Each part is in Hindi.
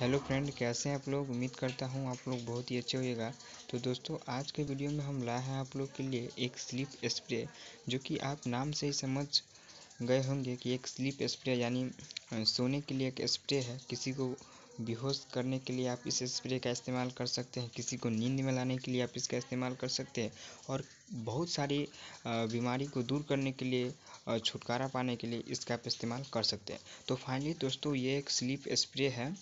हेलो फ्रेंड कैसे हैं आप लोग उम्मीद करता हूँ आप लोग बहुत ही अच्छे होएगा तो दोस्तों आज के वीडियो में हम लाए हैं आप लोग के लिए एक स्लिप स्प्रे जो कि आप नाम से ही समझ गए होंगे कि एक स्लीप स्प्रे यानी सोने के लिए एक स्प्रे है किसी को बेहोश करने के लिए आप इस स्प्रे का इस्तेमाल कर सकते हैं किसी को नींद में लाने के लिए आप इसका इस्तेमाल कर सकते हैं और बहुत सारी बीमारी को दूर करने के लिए छुटकारा पाने के लिए इसका आप इस्तेमाल कर सकते हैं तो फाइनली दोस्तों ये एक स्लीप स्प्रे है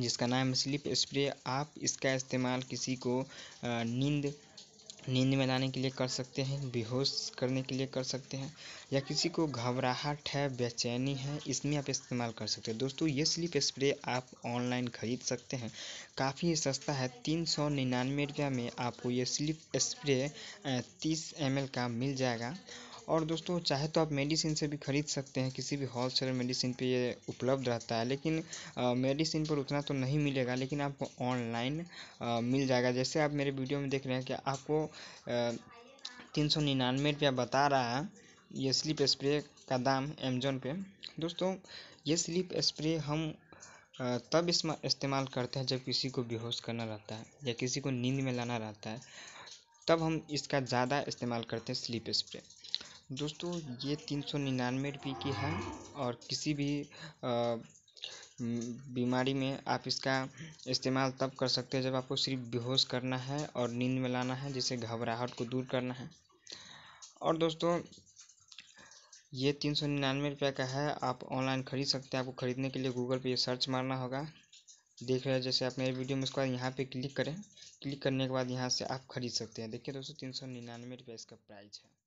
जिसका नाम स्लिप स्प्रे आप इसका इस्तेमाल किसी को नींद नींद में लाने के लिए कर सकते हैं बेहोश करने के लिए कर सकते हैं या किसी को घबराहट है बेचैनी है इसमें आप इस्तेमाल कर सकते हैं दोस्तों ये स्लिप स्प्रे आप ऑनलाइन ख़रीद सकते हैं काफ़ी सस्ता है तीन सौ निन्यानवे रुपया में आपको ये स्लिप स्प्रे तीस एम का मिल जाएगा और दोस्तों चाहे तो आप मेडिसिन से भी ख़रीद सकते हैं किसी भी होल सेलर मेडिसिन पे ये उपलब्ध रहता है लेकिन मेडिसिन पर उतना तो नहीं मिलेगा लेकिन आपको ऑनलाइन मिल जाएगा जैसे आप मेरे वीडियो में देख रहे हैं कि आपको तीन सौ निन्यानवे रुपया बता रहा है ये स्लिप स्प्रे का दाम अमेजोन पे दोस्तों ये स्लिप स्प्रे हम तब इसमें इस्तेमाल करते हैं जब किसी को बेहोश करना रहता है या किसी को नींद में लाना रहता है तब हम इसका ज़्यादा इस्तेमाल करते हैं स्लिप स्प्रे दोस्तों ये तीन सौ निन्यानवे रुपये की है और किसी भी बीमारी में आप इसका इस्तेमाल तब कर सकते हैं जब आपको सिर्फ बेहोश करना है और नींद में लाना है जिससे घबराहट को दूर करना है और दोस्तों ये तीन सौ निन्यानवे रुपये का है आप ऑनलाइन ख़रीद सकते हैं आपको ख़रीदने के लिए गूगल पे सर्च मारना होगा देख रहे हैं जैसे आप मेरे वीडियो में उसके बाद यहाँ पे क्लिक करें क्लिक करने के बाद यहाँ से आप ख़रीद सकते हैं देखिए दोस्तों तीन सौ निन्यानवे रुपये इसका प्राइस है